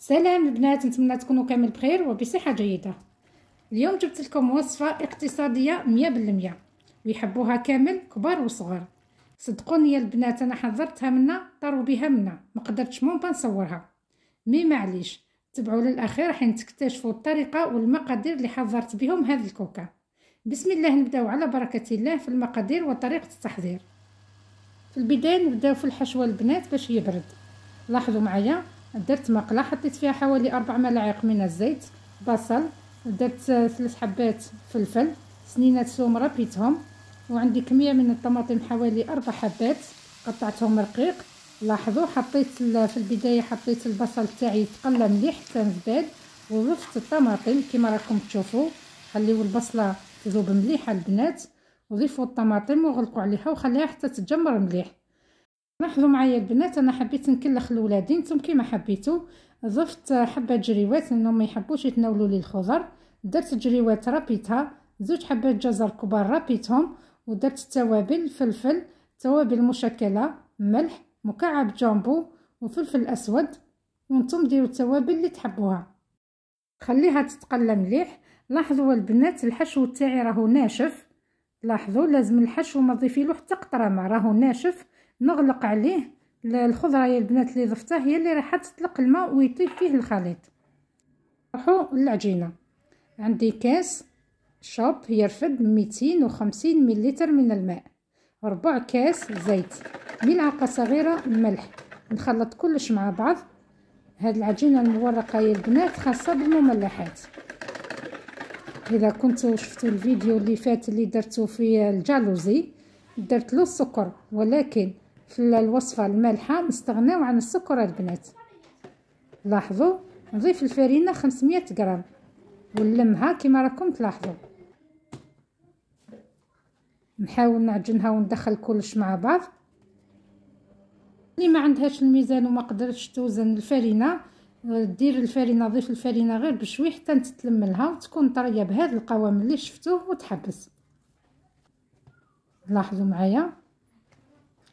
سلام البنات نتمنى تكونوا كامل بخير وبصحه جيده اليوم جبت لكم وصفه اقتصاديه 100% ويحبوها كامل كبار وصغار صدقوني يا البنات انا حضرتها منا طاروا بها منا ما قدرتش ممكن نصورها مي معليش تبعوا للاخير حين تكتشفوا الطريقه والمقادير اللي حضرت بهم هذا الكوكا بسم الله نبداو على بركه الله في المقادير وطريقه التحضير في البدايه نبداو في الحشوه البنات باش يبرد لاحظوا معايا درت مقله حطيت فيها حوالي أربع ملاعق من الزيت بصل درت ثلاث حبات فلفل سنينه ثوم ربيتهم وعندي كميه من الطماطم حوالي اربع حبات قطعتهم رقيق لاحظوا حطيت في البدايه حطيت البصل تاعي تقلى مليح حتى نزداد وضفت الطماطم كما راكم تشوفوا خليو البصله تذوب مليحه البنات وضيفوا الطماطم وغلقوا عليها وخليها حتى تجمر مليح لاحظوا معايا البنات انا حبيت نكلخ الاولاد نتوما كيما حبيتو ضفت حبه جريوات لانهم ما يحبوش يتناولوا لي الخضر درت جريوات رابيتها زوج حبات جزر كبار رابيتهم ودرت التوابل فلفل توابل مشكله ملح مكعب جامبو وفلفل اسود وانتم ديروا التوابل اللي تحبوها خليها تتقلى مليح لاحظوا البنات الحشو تاعي راهو ناشف لاحظوا لازم الحشو ما تضيفي له حتى قطره ما راهو ناشف نغلق عليه الخضره يا البنات اللي ضفتها هي اللي راح تطلق الماء ويطيب فيه الخليط نروحو للعجينه عندي كاس شوب يرفد 250 مليلتر من الماء ربع كاس زيت ملعقه صغيره ملح نخلط كلش مع بعض هاد العجينه المورقه يا البنات خاصه بالمملحات اذا كنتو شفتوا الفيديو اللي فات اللي درتو في الجالوزي درت له السكر ولكن في الوصفه المالحه نستغناو عن السكر البنات لاحظوا نضيف الفرينه 500 غرام ونلمها كما راكم تلاحظوا نحاول نعجنها وندخل كلش مع بعض اللي ما عندهاش الميزان وما قدرتش توزن الفرينه دير الفرينه ضيف الفرينه غير بشوي حتى تتلملها وتكون طريه بهذا القوام اللي شفتوه وتحبس لاحظوا معايا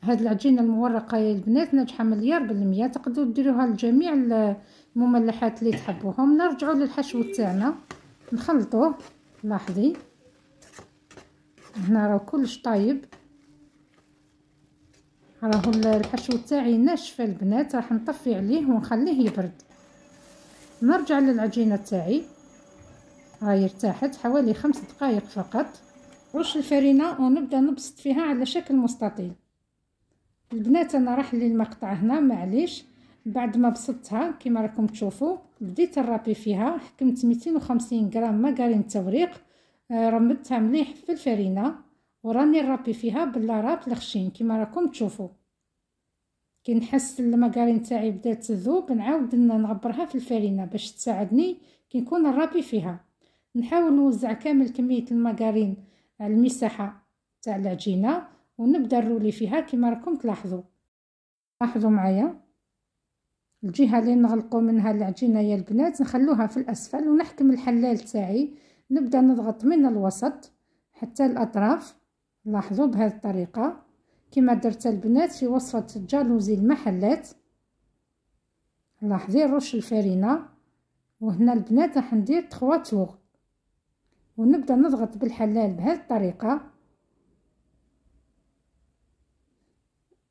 هاد العجينه المورقه يا البنات ناجحه مليار بالمية تقدروا ديروها لجميع المملحات اللي تحبوهم نرجعوا للحشو تاعنا نخلطوه لاحظي هنا راه كلش طايب راهو الحشو تاعي ناشف البنات راح نطفي عليه ونخليه يبرد نرجع للعجينه تاعي راهي ارتاحت حوالي خمس دقائق فقط رش الفرينه ونبدا نبسط فيها على شكل مستطيل البنات انا راح لي المقطع هنا معليش بعد ما بسطتها كما راكم تشوفوا بديت نرابي فيها حكمت 250 غرام مارغرين توريق آه، رمدتها مليح في الفرينه وراني نرابي فيها باللاراب الخشين كما راكم تشوفوا كي نحس المارغرين تاعي بدات تذوب نعاود نغبرها في الفرينه باش تساعدني كي نكون نرابي فيها نحاول نوزع كامل كميه المارغرين على المساحه تاع العجينه ونبدا نرولي فيها كما راكم تلاحظوا لاحظوا معايا الجهه اللي نغلقوا منها العجينه يا البنات نخلوها في الاسفل ونحكم الحلال تاعي نبدا نضغط من الوسط حتى الاطراف لاحظوا بهذه الطريقه كما درت البنات في وصفه جالوزي المحلات لاحظي رش الفارينه وهنا البنات راح ندير 3 تور ونبدا نضغط بالحلال بهذه الطريقه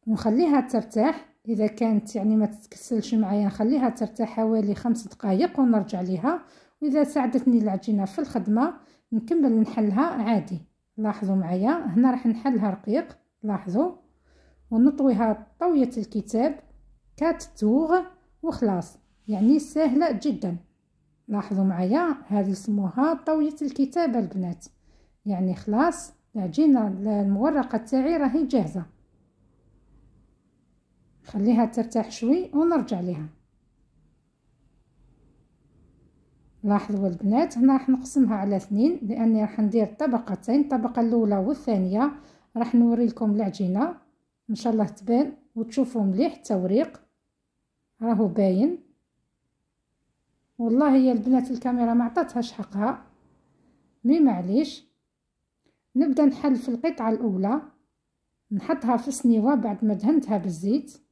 ونخليها ترتاح اذا كانت يعني ما تتكسلش معايا نخليها ترتاح حوالي خمس دقائق ونرجع ليها واذا ساعدتني العجينه في الخدمه نكمل نحلها عادي لاحظوا معايا هنا راح نحلها رقيق لاحظوا ونطويها طويه الكتاب توغ وخلاص يعني سهله جدا لاحظوا معايا هذه سموها طويه الكتابه البنات يعني خلاص العجينه المورقه تاعي راهي جاهزه خليها ترتاح شوي ونرجع لها لاحظوا البنات هنا راح نقسمها على اثنين لاني راح ندير طبقتين الطبقه الاولى والثانيه راح نوري لكم العجينه ان شاء الله تبان وتشوفوا مليح التوريق راهو باين والله هي البنات الكاميرا ما عطاتهاش حقها مي معليش نبدا نحل في القطعه الاولى نحطها في السنيوه بعد ما دهنتها بالزيت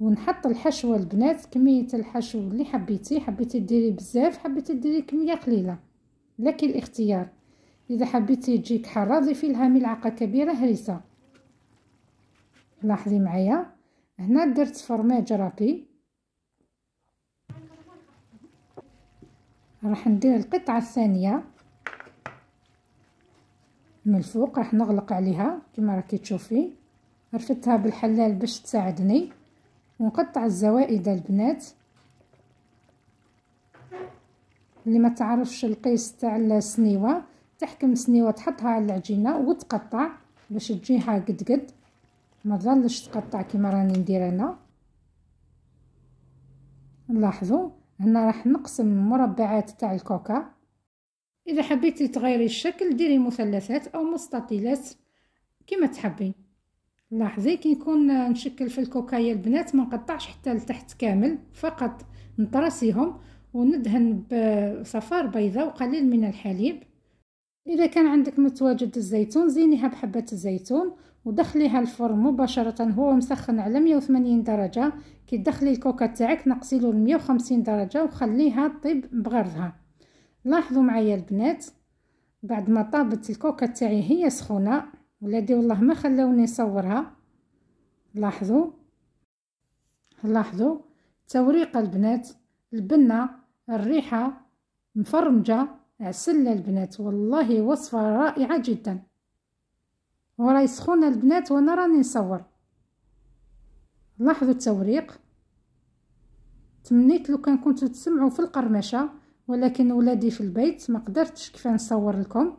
ونحط الحشوه البنات كميه الحشو اللي حبيتي حبيتي ديري بزاف حبيتي ديري كميه قليله لكن الاختيار اذا حبيتي تجيك حاره ضيفي لها ملعقه كبيره هريسه لاحظي معايا هنا درت فرماج رابي راح ندير القطعه الثانيه من الفوق راح نغلق عليها كما راكي تشوفي رفدتها بالحلال باش تساعدني ونقطع الزوائد البنات اللي ما تعرفش القيس تاع السنيوه تحكم سنيوه تحطها على العجينه وتقطع باش تجيها قد قد ما تظلش تقطع كيما راني ندير انا لاحظوا هنا راح نقسم مربعات تاع الكوكا اذا حبيتي تغيري الشكل ديري مثلثات او مستطيلات كما تحبي لاحظي كي نكون نشكل في الكوكايه البنات ما نقطعش حتى لتحت كامل فقط نطرسيهم وندهن بصفار بيضة وقليل من الحليب اذا كان عندك متواجد الزيتون زينيها بحبه الزيتون ودخليها الفرن مباشره هو مسخن على 180 درجه كي تدخلي الكوكا تاعك نقصيلو ل 150 درجه وخليها طيب بغرضها لاحظوا معايا البنات بعد ما طابت الكوكا تاعي هي سخونه ولادي والله ما خلاوني نصورها لاحظوا لاحظوا توريق البنات البنة الريحة مفرمجة عسلة البنات والله وصفة رائعة جدا وراي سخونة البنات وانا راني نصور لاحظوا التوريق تمنيت لو كان كنتو تسمعوا في القرمشة ولكن ولادي في البيت ما قدرتش كيف نصور لكم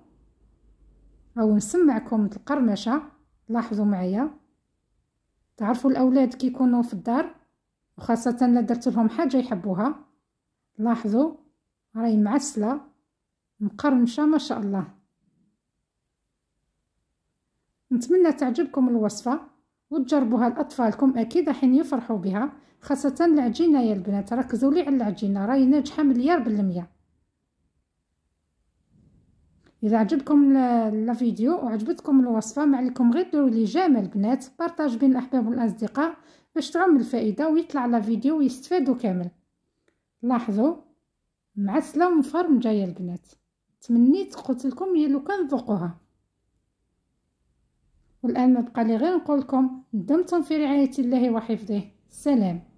أو نسمعكم القرمشة لاحظوا معايا تعرفوا الأولاد يكونوا في الدار وخاصة لا درت لهم حاجة يحبوها لاحظوا راهي معسلة مقرمشة ما شاء الله نتمنى تعجبكم الوصفة وتجربوها لأطفالكم أكيد حين يفرحوا بها خاصة العجينة يا البنات ركزوا لي على العجينة راهي ناجحة مليار بالمية اذا عجبكم لا فيديو وعجبتكم الوصفه ما عليكم غير ديروا لي جيم البنات بارطاج بين الاحباب والاصدقاء باش تعم الفائده ويطلع لا فيديو ويستفادوا كامل لاحظوا مع السلامه فرم جايه البنات تمنيت قلت لكم هي لو كان ذوقوها والان ما بقى لي غير نقول لكم دمتم في رعايه الله وحفظه سلام